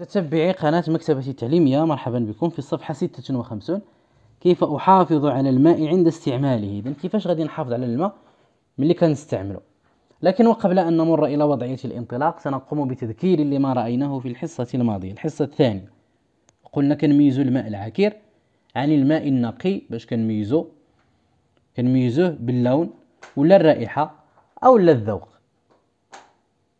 متابعي قناة مكتبتي التعليمية مرحبا بكم في الصفحة 56 كيف أحافظ على الماء عند استعماله إذن كيفاش غادي نحافظ على الماء ملي كنستعمله لكن وقبل أن نمر إلى وضعية الانطلاق سنقوم بتذكير لما رأيناه في الحصة الماضية الحصة الثانية قلنا كنميزو الماء العكير عن الماء النقي باش كنميزو كنميزوه باللون ولا الرائحة أو لا الذوق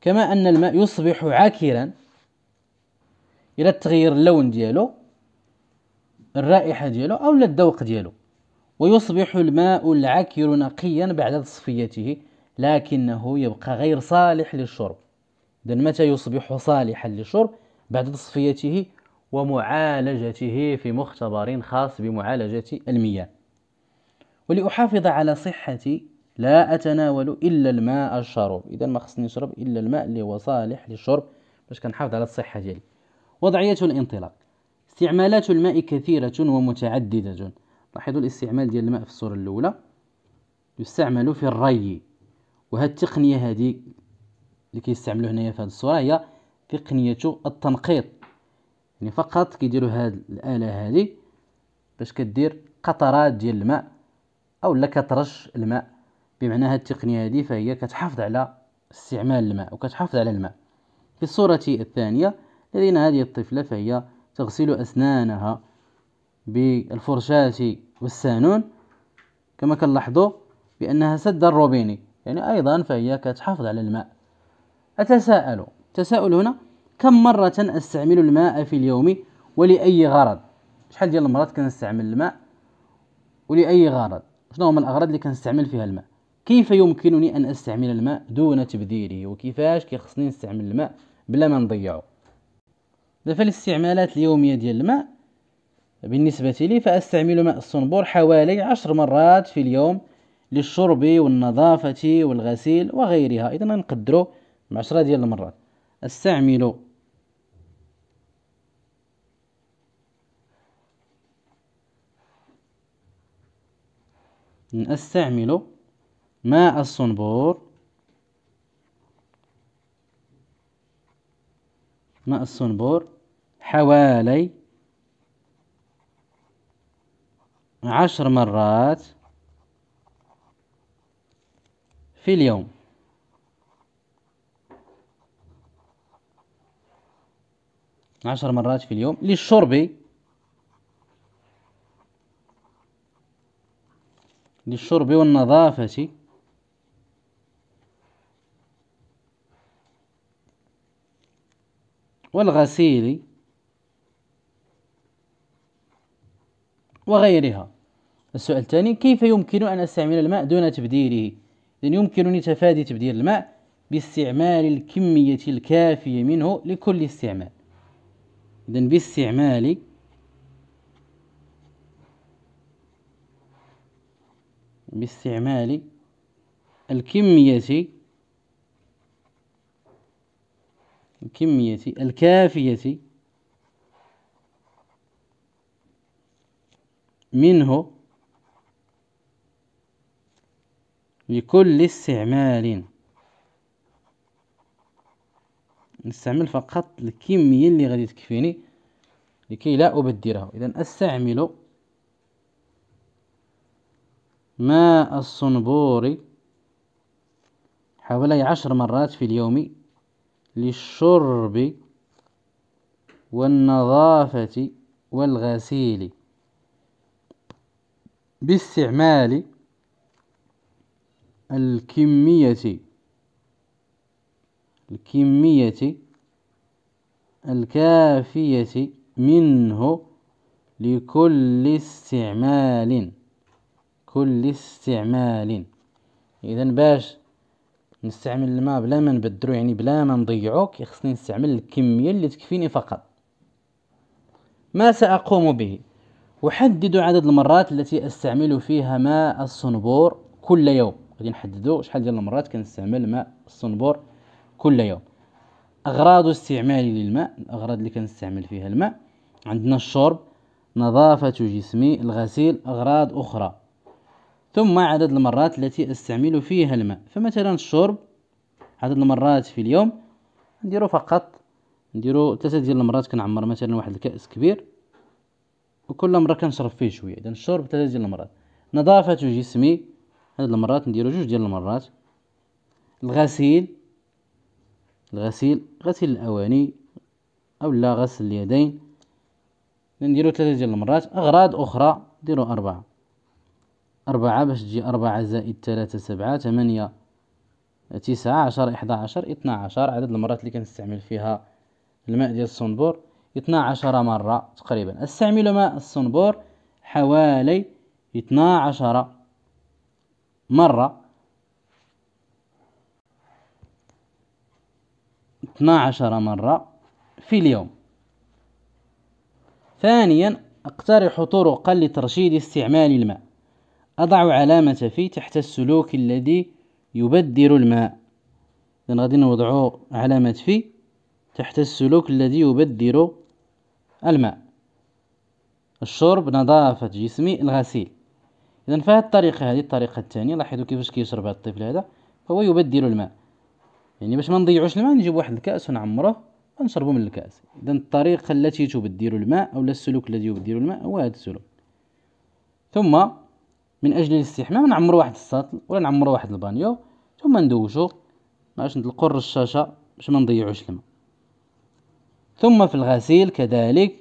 كما أن الماء يصبح عاكرا الى تغير اللون ديالو الرائحه ديالو او الذوق ديالو ويصبح الماء العكر نقيا بعد تصفيته لكنه يبقى غير صالح للشرب اذا متى يصبح صالحا للشرب بعد تصفيته ومعالجته في مختبر خاص بمعالجة المياه ولأحافظ على صحتي لا أتناول إلا الماء الشرب إذا ما خصني نشرب إلا الماء اللي هو صالح للشرب باش كنحافظ على الصحة ديالي وضعية الانطلاق استعمالات الماء كثيرة ومتعددة لاحظوا الاستعمال ديال الماء في الصورة الأولى يستعمل في الري وهذه التقنية هذه اللي كيستعملوا هنايا في هذه الصورة هي تقنية التنقيط يعني فقط كيديروا هاد الآلة هذه باش كدير قطرات ديال الماء أو لا كترش الماء بمعنى هاد التقنية هذه فهي كتحافظ على استعمال الماء وكتحافظ على الماء في الصورة الثانية لدينا هذه الطفلة فهي تغسل أسنانها بالفرشاة والسانون كما كنلاحظوا بأنها سد الروبيني يعني أيضا فهي كتحافظ على الماء أتساءل تساؤل هنا كم مرة أستعمل الماء في اليوم ولأي غرض شحال ديال المرات كنستعمل الماء ولأي غرض شنو هما الأغراض اللي كنستعمل فيها الماء كيف يمكنني أن أستعمل الماء دون تبذيره وكيفاش كيخصني نستعمل الماء بلا ما نضيعه دابا الاستعمالات اليوميه ديال الماء بالنسبه لي فاستعمل ماء الصنبور حوالي عشر مرات في اليوم للشرب والنظافه والغسيل وغيرها اذا نقدروا عشرة ديال المرات استعمل أستعمل ماء الصنبور ماء الصنبور حوالي عشر مرات في اليوم عشر مرات في اليوم للشرب للشرب والنظافة والغسيل وغيرها السؤال الثاني كيف يمكن أن أستعمل الماء دون تبديله إذن يمكنني تفادي تبديل الماء باستعمال الكمية الكافية منه لكل استعمال إذن باستعمال باستعمال الكمية الكمية الكافية منه لكل استعمال نستعمل فقط الكمية اللي غادي تكفيني لكي لا أبدرها إذا أستعمل ماء الصنبور حوالي عشر مرات في اليوم للشرب والنظافة والغسيل باستعمال الكمية الكمية الكافية منه لكل استعمال كل استعمال اذا باش نستعمل الماء بلا ما نبدرو يعني بلا ما نضيعو كيخصني نستعمل الكميه اللي تكفيني فقط ما ساقوم به احدد عدد المرات التي استعمل فيها ماء الصنبور كل يوم غادي نحددوا شحال ديال المرات كنستعمل ماء الصنبور كل يوم اغراض استعمالي للماء الاغراض اللي كنستعمل فيها الماء عندنا الشرب نظافه جسمي الغسيل اغراض اخرى ثم عدد المرات التي استعمل فيها الماء فمثلا الشرب عدد المرات في اليوم نديرو فقط نديرو ثلاثه ديال المرات كنعمر مثلا واحد الكاس كبير وكل مرة كنشرب فيه شوية إذا الشرب ثلاثة ديال المرات نظافة جسمي هاد المرات نديرو جوج ديال المرات الغسيل الغسيل غسيل الأواني أو لا غسل اليدين نديرو ثلاثة ديال المرات أغراض أخرى نديرو أربعة أربعة باش تجي أربعة زائد ثلاثة سبعة ثمانية تسعة عشر إحدى عشر اثنا عشر عدد المرات اللي كنستعمل فيها الماء ديال الصنبور 12 مرة تقريبا استعمل ماء الصنبور حوالي 12 مرة 12 مرة في اليوم ثانيا أقترح طرقا لترشيد استعمال الماء أضع علامة في تحت السلوك الذي يبدر الماء اذا غادي نوضعو علامة في تحت السلوك الذي يبدر الماء الشرب نظافة جسمي الغسيل إذا هذه الطريقة هذه الطريقة الثانية لاحظوا كيفاش كيشرب هذا الطفل هذا فهو يبدل الماء يعني باش ما نضيعوش الماء نجيب واحد الكأس ونعمره ونشربه من الكأس إذا الطريقة التي تبدل الماء أو السلوك الذي يبدل الماء هو هذا السلوك ثم من أجل الاستحمام نعمر واحد السطل ولا نعمر واحد البانيو ثم ندوشو باش نطلقو الرشاشة باش ما نضيعوش الماء ثم في الغسيل كذلك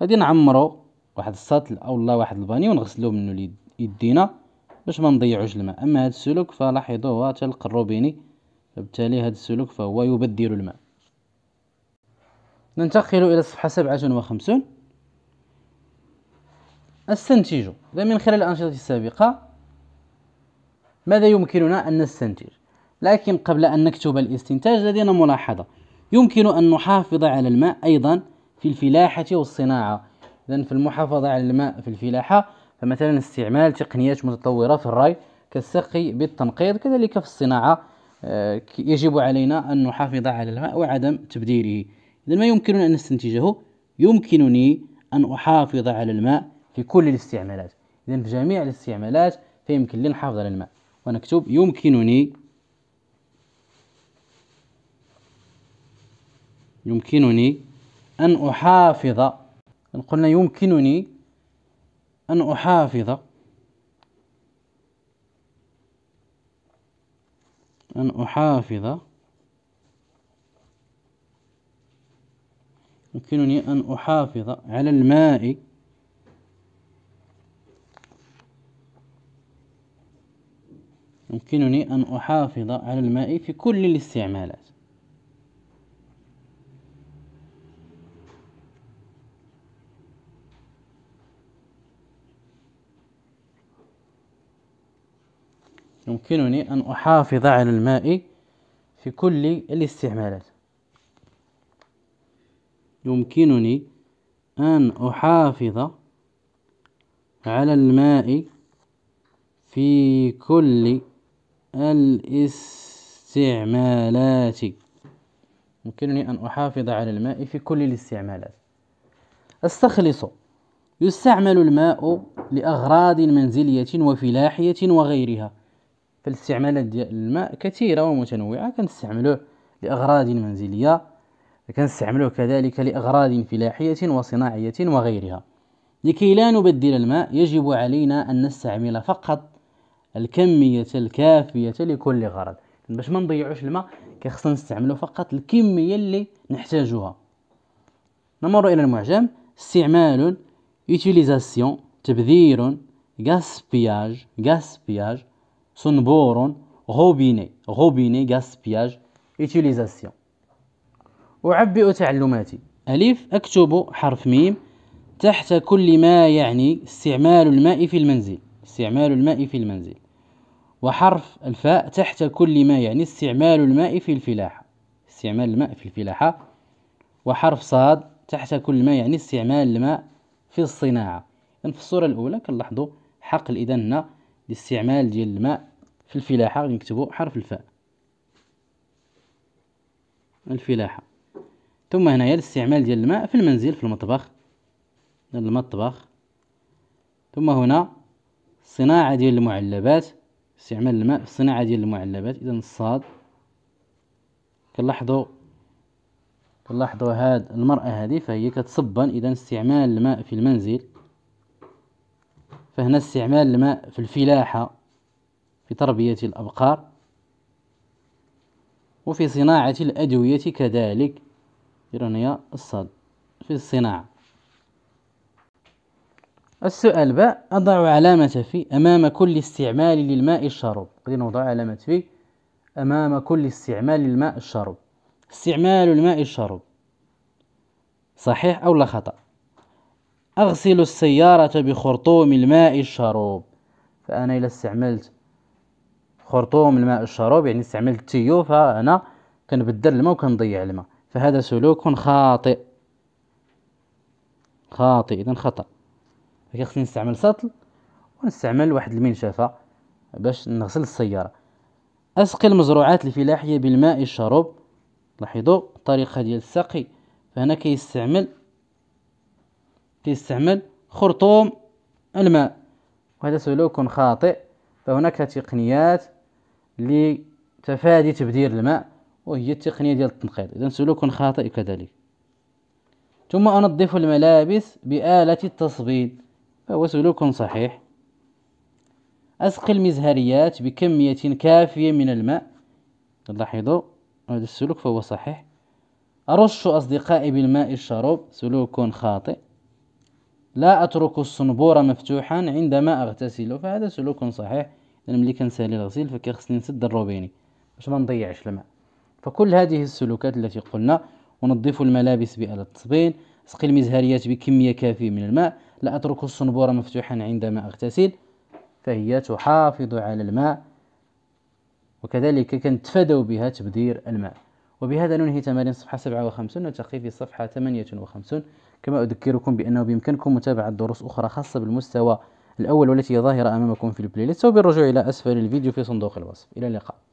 غادي نعمرو واحد السطل اولا واحد الباني ونغسلو منو يدينا باش ما نضيعوش الماء اما هذا السلوك هو حتى القروبيني فبالتالي هذا السلوك فهو يبدل الماء ننتقل الى الصفحه 57 استنتج من خلال الانشطه السابقه ماذا يمكننا ان نستنتج لكن قبل ان نكتب الاستنتاج لدينا ملاحظه يمكن أن نحافظ على الماء أيضا في الفلاحة والصناعة إذا في المحافظة على الماء في الفلاحة فمثلا استعمال تقنيات متطورة في الري كالسقي بالتنقيط كذلك في الصناعة آه، يجب علينا أن نحافظ على الماء وعدم تبديره إذا ما يمكننا أن نستنتجه يمكنني أن أحافظ على الماء في كل الاستعمالات إذا في جميع الاستعمالات فيمكن لي نحافظ على الماء ونكتب يمكنني يمكنني أن أحافظ قلنا يمكنني أن أحافظ أن أحافظ يمكنني أن أحافظ على الماء يمكنني أن أحافظ على الماء في كل الاستعمالات يمكنني أن أحافظ على الماء في كل الاستعمالات يمكنني أن أحافظ على الماء في كل الاستعمالات يمكنني أن أحافظ على الماء في كل الاستعمالات استخلص يستعمل الماء لأغراض منزلية وفلاحية وغيرها فالاستعمالات ديال الماء كثيرة ومتنوعة كنستعملوه لأغراض منزلية كنستعملوه كذلك لأغراض فلاحية وصناعية وغيرها لكي لا نبدل الماء يجب علينا أن نستعمل فقط الكمية الكافية لكل غرض باش ما نضيعوش الماء كيخصنا نستعملو فقط الكمية اللي نحتاجوها نمر إلى المعجم استعمال يوتيليزاسيون تبذير غاسبياج غاسبياج صنبور غوبيني غوبيني gaspillage utilisation أعبئ تعلماتي ألف أكتب حرف ميم تحت كل ما يعني استعمال الماء في المنزل استعمال الماء في المنزل وحرف الفاء تحت كل ما يعني استعمال الماء في الفلاحة استعمال الماء في الفلاحة وحرف صاد تحت كل ما يعني استعمال الماء في الصناعة في الصورة الأولى كنلاحظوا حقل إذا هنا الاستعمال ديال الماء في الفلاحة غادي نكتبو حرف الفاء الفلاحة ثم هنايا الاستعمال ديال الماء في المنزل في المطبخ المطبخ ثم هنا صناعة ديال المعلبات استعمال الماء في صناعة ديال المعلبات إذا الصاد كنلاحظو كنلاحظو هاد المرأة هذه فهي كتصبن إذا استعمال الماء في المنزل فهنا استعمال الماء في الفلاحة في تربية الأبقار وفي صناعة الأدوية كذلك هنا الصاد في الصناعة السؤال باء أضع علامة في أمام كل استعمال للماء الشرب غادي نوضع علامة في أمام كل استعمال للماء الشرب استعمال الماء الشرب صحيح أو لا خطأ أغسل السيارة بخرطوم الماء الشروب فأنا إلا استعملت خرطوم الماء الشروب يعني استعملت تيو فأنا كنبدل الماء وكنضيع الماء فهذا سلوك خاطئ خاطئ إذا خطأ فكيخصني نستعمل سطل ونستعمل واحد المنشفة باش نغسل السيارة أسقي المزروعات الفلاحية بالماء الشروب لاحظوا الطريقة ديال السقي فهنا كيستعمل كيستعمل خرطوم الماء وهذا سلوك خاطئ فهناك تقنيات لتفادي تبذير الماء وهي التقنية ديال التنقيط إذا سلوك خاطئ كذلك ثم أنظف الملابس بآلة التصبيد فهو سلوك صحيح أسقي المزهريات بكمية كافية من الماء لاحظوا هذا السلوك فهو صحيح أرش أصدقائي بالماء الشرب سلوك خاطئ لا أترك الصنبور مفتوحا عندما أغتسل فهذا سلوك صحيح لأن ملي كنسالي الغسيل فكيخصني نسد الروبيني باش ما نضيعش الماء فكل هذه السلوكات التي قلنا ونظف الملابس بآلة التصبين سقي المزهريات بكمية كافية من الماء لا أترك الصنبور مفتوحا عندما أغتسل فهي تحافظ على الماء وكذلك كنتفادوا بها تبذير الماء وبهذا ننهي تمارين صفحة 57 نلتقي في صفحة 58 كما أذكركم بأنه بإمكانكم متابعة دروس أخرى خاصة بالمستوى الأول والتي ظاهرة أمامكم في البلاي ليست وبالرجوع إلى أسفل الفيديو في صندوق الوصف إلى اللقاء